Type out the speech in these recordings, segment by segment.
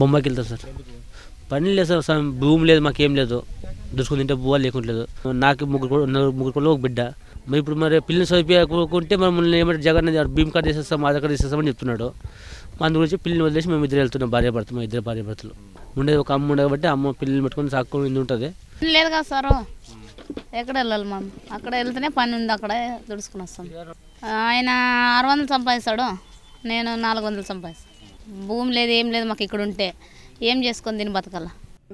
బొమ్మకి వెళ్తాం సార్ పని లేదు సార్ సార్ భూమి లేదు మాకేం లేదు దుసుకుని తింటే లేకుండా లేదు నాకు ముగ్గురు ముగ్గురు కూడా ఒక బిడ్డ మరి ఇప్పుడు మరి పిల్లలు చదివించుకుంటే మమ్మల్ని ఏమంటే జగన్ భీమ్ కార్డు చేసేస్తాం మా దగ్గర చేసేస్తామని చెప్తున్నాడు అందు గురించి పిల్లల్ని వదిలేసి మేము ఇద్దరు వెళ్తున్నాం భార్య మా ఇద్దరు భార్య భర్తలు ఉండేది ఒక అమ్మ ఉండదు కాబట్టి అమ్మ పిల్లల్ని పెట్టుకొని సాక్కుని ఇది ఉంటుంది లేదు కదా సార్ ఎక్కడ వెళ్ళాలి మనం అక్కడ వెళ్తేనే పని ఉంది అక్కడ దుడుచుకుని వస్తాం ఆయన ఆరు వందలు సంపాదిస్తాడు నేను నాలుగు వందలు సంపాదిస్తాను భూమి లేదు ఏం లేదు మాకు ఇక్కడ ఉంటే ఏం చేసుకుంది దీన్ని బతకాల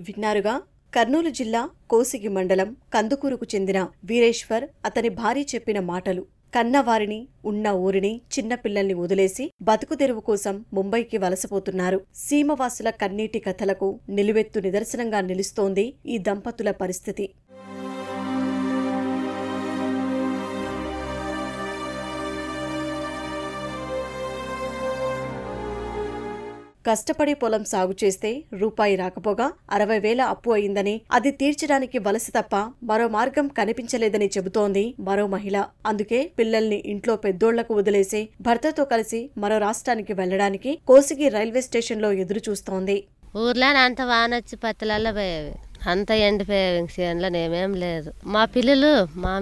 విన్నారుగా కర్నూలు జిల్లా కోసిగి మండలం కందుకూరుకు చెందిన వీరేశ్వర్ అతని భార్య చెప్పిన మాటలు కన్నవారిని ఉన్న ఊరిని చిన్నపిల్లల్ని వదిలేసి బతుకు తెరువు కోసం ముంబైకి వలసపోతున్నారు సీమవాసుల కన్నీటి కథలకు నిలువెత్తు నిదర్శనంగా నిలుస్తోంది ఈ దంపతుల పరిస్థితి కష్టపడి పొలం సాగు చేస్తే రూపాయి రాకపోగా అరవై వేల అప్పు అయిందని అది తీర్చడానికి వలస తప్ప మరో మార్గం కనిపించలేదని చెబుతోంది మరో మహిళ అందుకే పిల్లల్ని ఇంట్లో పెద్దోళ్లకు వదిలేసి భర్తతో కలిసి మరో రాష్ట్రానికి వెళ్లడానికి కోసిగి రైల్వే స్టేషన్లో ఎదురు చూస్తోంది ఊర్లో అంత వానొచ్చి పత్తులల్లో అంత నేమేం లేదు మా పిల్లలు మా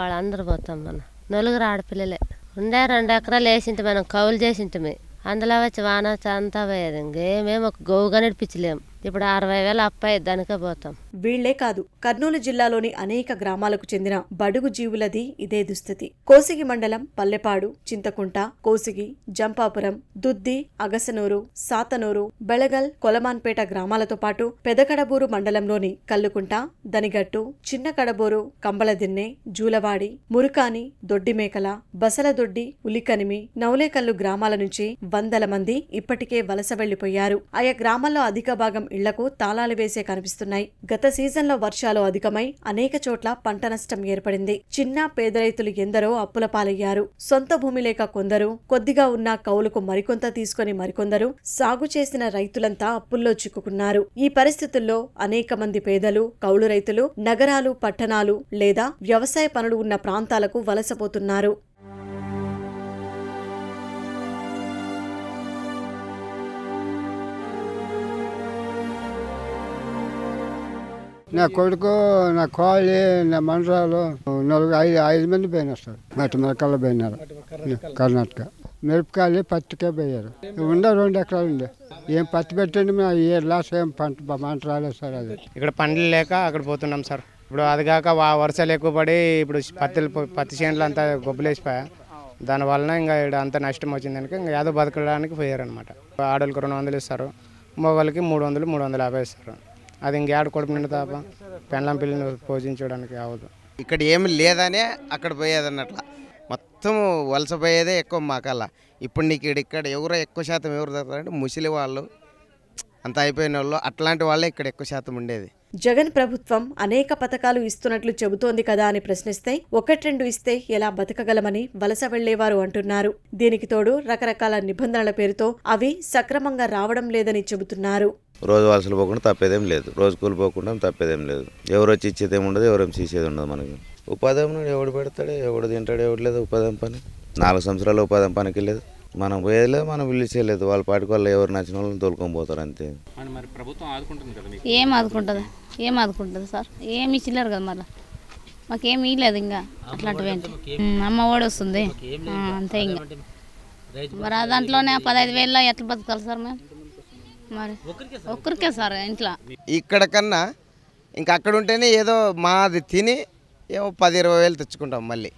వాళ్ళందరూ పోతాం మన నలుగురు ఆడపిల్లలే ఉండే రెండు ఎకరాలు వేసింటే మనం కౌలు చేసింటమే అందులో వచ్చి వాన అంతా పోయేది ఇంకేమేమి ఒక గోవుగా నడిపించలేము ఇప్పుడు అరవై వేల అప్పై దానికే పోతాం వీళ్లే కాదు కర్నూలు జిల్లాలోని అనేక గ్రామాలకు చెందిన బడుగు జీవులది ఇదే దుస్థితి కోసిగి మండలం పల్లెపాడు చింతకుంట కోసిగి జంపాపురం దుద్ది అగసనూరు సాతనూరు బెళగల్ కొలమాన్పేట గ్రామాలతో పాటు పెదకడబూరు మండలంలోని కల్లుకుంట దనిగట్టు చిన్న కడబూరు కంబళదిన్నె జూలవాడి మురుకాని దొడ్డిమేకల బసలదొడ్డి ఉలికనిమి నౌలేకల్లు గ్రామాల నుంచి వందల మంది ఇప్పటికే వలస వెళ్లిపోయారు ఆయా గ్రామాల్లో అధిక భాగం ఇళ్లకు తాళాలు వేసే కనిపిస్తున్నాయి గత సీజన్లో వర్షాలు అధికమై అనేక చోట్ల పంట నష్టం ఏర్పడింది చిన్న పేద రైతులు ఎందరో అప్పుల పాలయ్యారు సొంత భూమి లేక కొందరు కొద్దిగా ఉన్న కౌలుకు మరికొంత తీసుకుని మరికొందరు సాగు చేసిన రైతులంతా అప్పుల్లో చిక్కుకున్నారు ఈ పరిస్థితుల్లో అనేక మంది పేదలు కౌలు రైతులు నగరాలు పట్టణాలు లేదా వ్యవసాయ పనులు ఉన్న ప్రాంతాలకు వలసపోతున్నారు నా కొడుకు నా కోళ్ళి నా మనరాలు నాలుగు ఐదు ఐదు మంది సార్ మట్టి మిరకాయలు పోయినారు కర్ణాటక మిరపకాయలు పత్తికే పోయారు ఉండే రెండు ఎకరాలు ఉండే ఏం పత్తి పెట్టండి మేము ఏ లాస్ ఏం పంట మంట రాలేదు సార్ అది ఇక్కడ పండ్లు లేక అక్కడ పోతున్నాం సార్ ఇప్పుడు అది కాక వర్షాలు ఎక్కువ పడి ఇప్పుడు పత్తి పత్తి చేనులు అంతా గొబ్బలేసిపోయా దానివల్ల ఇంకా ఇక్కడ అంత నష్టం వచ్చింది కనుక ఇంకా ఏదో బతకడానికి పోయారనమాట ఆడోళ్ళకి రెండు వందలు ఇస్తారు మగవాళ్ళకి మూడు వందలు మూడు వందల యాభై ఇస్తారు అది ఇంకేడ కొడుకు నిండు తాప పెండ్లం పిల్లిని పోషించడానికి అవదు ఇక్కడ ఏమి లేదనే అక్కడ పోయేది అన్నట్లా మొత్తం వలసపోయేదే ఎక్కువ మాకల్లా ఇప్పుడు నీకు ఇక్కడ ఎవరో ఎక్కువ శాతం ఎవరు దొరుకుతారంటే ముసలి వాళ్ళు అంత అయిపోయిన వాళ్ళు అట్లాంటి వాళ్ళే ఇక్కడ ఎక్కువ శాతం ఉండేది జగన్ ప్రభుత్వం అనేక పథకాలు ఇస్తున్నట్లు చెబుతోంది కదా అని ప్రశ్నిస్తే ఒకటి రెండు ఇస్తే ఎలా బతకగలమని వలస వెళ్లేవారు అంటున్నారు దీనికి తోడు రకరకాల నిబంధనల పేరుతో అవి సక్రమంగా రావడం లేదని చెబుతున్నారు రోజు వలసలు పోకుండా తప్పేదేం లేదు రోజు కూలిపోకుండా తప్పేదేం లేదు ఎవరు వచ్చి ఇచ్చేదేం ఉండదు ఎవరు తీసేది ఉండదు మనకి ఉపాధి ఎవడు పెడతాడు ఎవడు తింటాడు ఎవడు లేదు ఉపాధి పని నాలుగు సంవత్సరాలు ఉపాధి పనికి లేదు మనం పోయలేదు మనం పిలిచేయలేదు వాళ్ళ పాటికి వాళ్ళు ఎవరు నచ్చిన వాళ్ళని తోలుకొని పోతారు అంతే మరి ప్రభుత్వం ఆదుకుంటుంది ఏం ఆదుకుంటుంది ఏం ఆదుకుంటుంది సార్ ఏమి ఇచ్చినారు కదా మరి మాకేమి ఇవ్వలేదు ఇంకా అట్లాంటివి అమ్మ ఓడి వస్తుంది అంతే ఇంకా మరి ఆ దాంట్లోనే పదహైదు వేల ఎట్లా బతకాలి సార్ మేము మరి ఒక్కరికే సార్ ఇంట్లో ఇక్కడ కన్నా ఇంకా అక్కడ ఉంటేనే ఏదో మాది తిని ఏమో పది ఇరవై వేలు తెచ్చుకుంటాం మళ్ళీ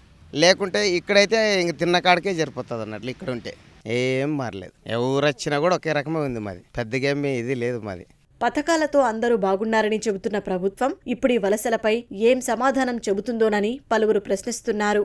లేకుంటే ఇక్కడైతే ఇంక తిన్న కాడికే సరిపోతుంది అన్నట్లు ఇక్కడ ఉంటే ఏం మారలేదు ఎవరు వచ్చినా కూడా ఒకే రకమే ఉంది మాది పెద్దగా ఏమీ ఇది లేదు మాది పథకాలతో అందరూ బాగున్నారని చెబుతున్న ప్రభుత్వం ఇప్పుడు వలసలపై ఏం సమాధానం చెబుతుందోనని పలువురు ప్రశ్నిస్తున్నారు